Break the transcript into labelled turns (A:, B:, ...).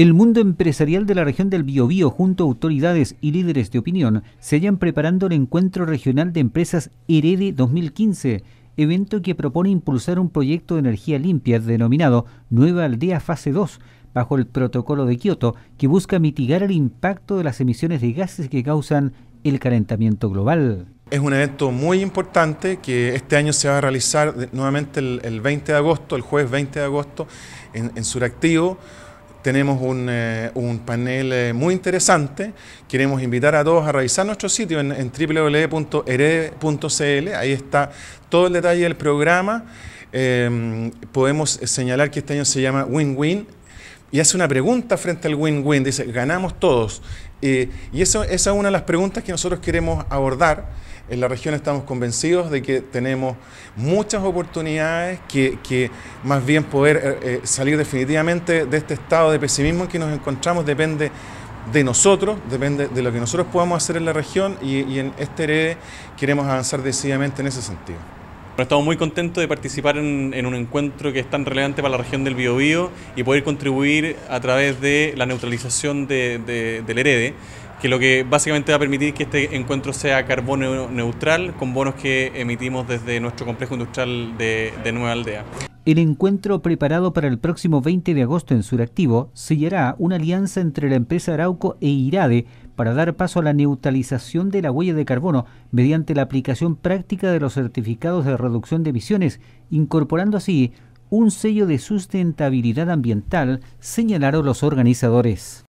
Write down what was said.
A: El mundo empresarial de la región del Biobío, junto a autoridades y líderes de opinión, se hallan preparando el Encuentro Regional de Empresas Herede 2015, evento que propone impulsar un proyecto de energía limpia denominado Nueva Aldea Fase 2, bajo el protocolo de Kioto, que busca mitigar el impacto de las emisiones de gases que causan el calentamiento global.
B: Es un evento muy importante que este año se va a realizar nuevamente el, 20 de agosto, el jueves 20 de agosto, en, en Suractivo tenemos un, eh, panel eh, muy interesante. Queremos invitar a todos a revisar nuestro sitio en, en Ahí está todo el detalle del programa. Em, podemos señalar que este año se llama Win-Win y hace una pregunta frente al win-win, dice, ganamos todos. Eh, y eso, esa es una de las preguntas que nosotros queremos abordar. En la región estamos convencidos de que tenemos muchas oportunidades, que, más bien poder eh, eh, salir definitivamente de este estado de pesimismo en que nos encontramos depende de nosotros, depende de lo que nosotros podamos hacer en la región y, en este red queremos avanzar decididamente en ese sentido estamos muy
C: contentos de participar en, un encuentro que es tan relevante para la región del Biobío y poder contribuir a través de la neutralización del herede, que lo que básicamente va a permitir que este encuentro sea carbono neutral con bonos que emitimos desde nuestro complejo industrial de, de Nueva Aldea.
A: El encuentro preparado para el próximo 20 de agosto en Suractivo sellará una alianza entre la empresa Arauco e IRADE para dar paso a la neutralización de la huella de carbono mediante la aplicación práctica de los certificados de reducción de emisiones, incorporando así un sello de sustentabilidad ambiental, señalaron los organizadores.